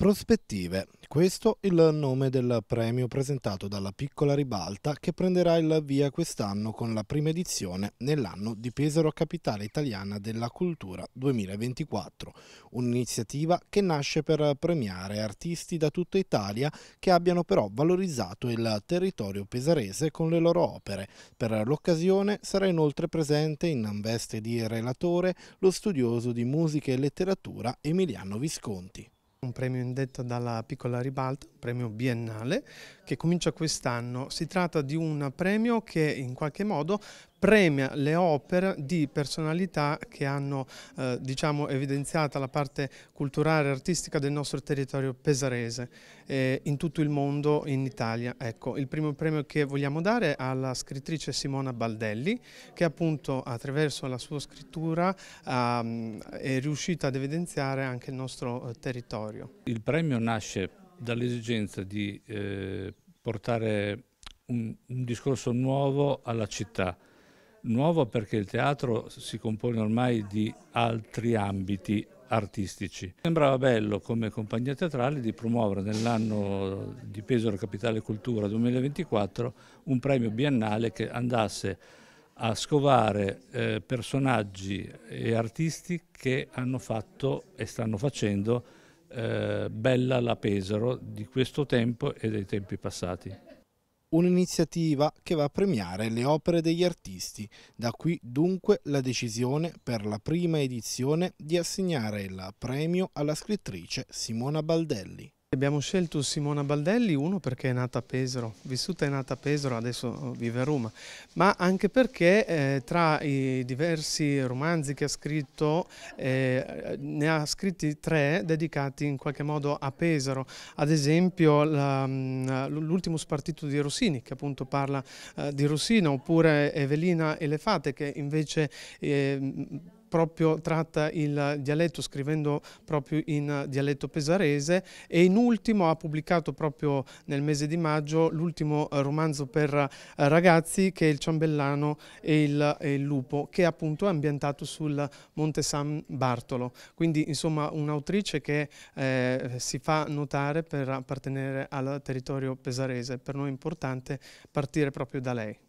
Prospettive. Questo il nome del premio presentato dalla Piccola Ribalta che prenderà il via quest'anno con la prima edizione nell'anno di Pesaro Capitale Italiana della Cultura 2024, un'iniziativa che nasce per premiare artisti da tutta Italia che abbiano però valorizzato il territorio pesarese con le loro opere. Per l'occasione sarà inoltre presente in veste di relatore lo studioso di musica e letteratura Emiliano Visconti. Un premio indetto dalla piccola ribalta premio biennale che comincia quest'anno. Si tratta di un premio che in qualche modo premia le opere di personalità che hanno eh, diciamo, evidenziato la parte culturale e artistica del nostro territorio pesarese eh, in tutto il mondo in Italia. Ecco, il primo premio che vogliamo dare alla scrittrice Simona Baldelli che appunto attraverso la sua scrittura eh, è riuscita ad evidenziare anche il nostro eh, territorio. Il premio nasce dall'esigenza di eh, portare un, un, discorso nuovo alla città. Nuovo perché il teatro si compone ormai di altri ambiti artistici. sembrava bello come compagnia teatrale di promuovere nell'anno di Pesaro Capitale Cultura 2024 un premio biennale che andasse a scovare eh, personaggi e artisti che hanno fatto e stanno facendo eh, bella la Pesaro di questo tempo e dei tempi passati un'iniziativa che va a premiare le opere degli artisti. Da qui dunque la decisione per la prima edizione di assegnare il premio alla scrittrice Simona Baldelli. Abbiamo scelto Simona Baldelli, uno perché è nata a Pesaro, vissuta e nata a Pesaro, adesso eh, vive a Roma, ma anche perché eh, tra i diversi romanzi che ha scritto eh, ne ha scritti tre dedicati in qualche modo a Pesaro, ad esempio mm, l'ultimo spartito di Rossini che appunto parla eh, di Rossina oppure Evelina e le fate che invece eh, proprio tratta il dialetto scrivendo proprio in dialetto pesarese e in ultimo ha pubblicato proprio nel mese di maggio l'ultimo eh, romanzo per eh, ragazzi che è Il ciambellano e il, e il lupo che appunto è ambientato sul Monte San Bartolo. Quindi insomma un'autrice che eh, si fa notare per appartenere al territorio pesarese. Per noi è importante partire proprio da lei.